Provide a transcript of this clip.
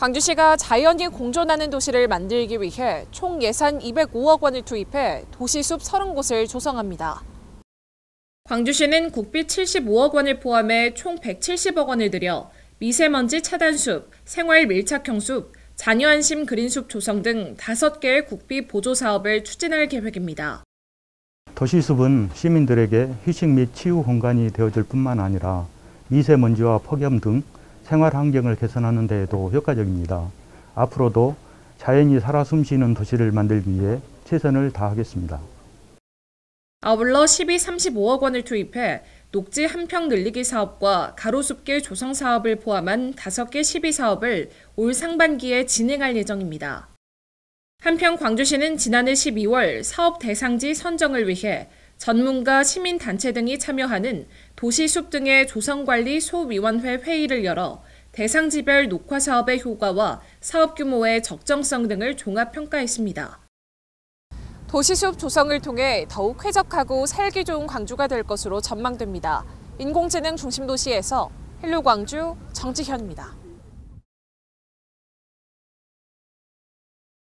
광주시가 자연이 공존하는 도시를 만들기 위해 총 예산 205억 원을 투입해 도시숲 30곳을 조성합니다. 광주시는 국비 75억 원을 포함해 총 170억 원을 들여 미세먼지 차단숲, 생활 밀착형 숲, 자녀 안심 그린숲 조성 등 5개의 국비 보조 사업을 추진할 계획입니다. 도시숲은 시민들에게 휴식 및 치유 공간이 되어줄 뿐만 아니라 미세먼지와 폭염 등 생활 환경을 개선하는 데에도 효과적입니다. 앞으로도 자연이 살아 숨쉬는 도시를 만들기 위해 최선을 다하겠습니다. 아울러 12, 35억 원을 투입해 녹지 한 평 늘리기 사업과 가로숲길 조성 사업을 포함한 5개 시비 사업을 올 상반기에 진행할 예정입니다. 한편 광주시는 지난해 12월 사업 대상지 선정을 위해 전문가, 시민단체 등이 참여하는 도시숲 등의 조성관리 소위원회 회의를 열어 대상지별 녹화 사업의 효과와 사업 규모의 적정성 등을 종합평가했습니다. 도시숲 조성을 통해 더욱 쾌적하고 살기 좋은 광주가 될 것으로 전망됩니다. 인공지능 중심 도시에서 헬로 광주 정지현입니다.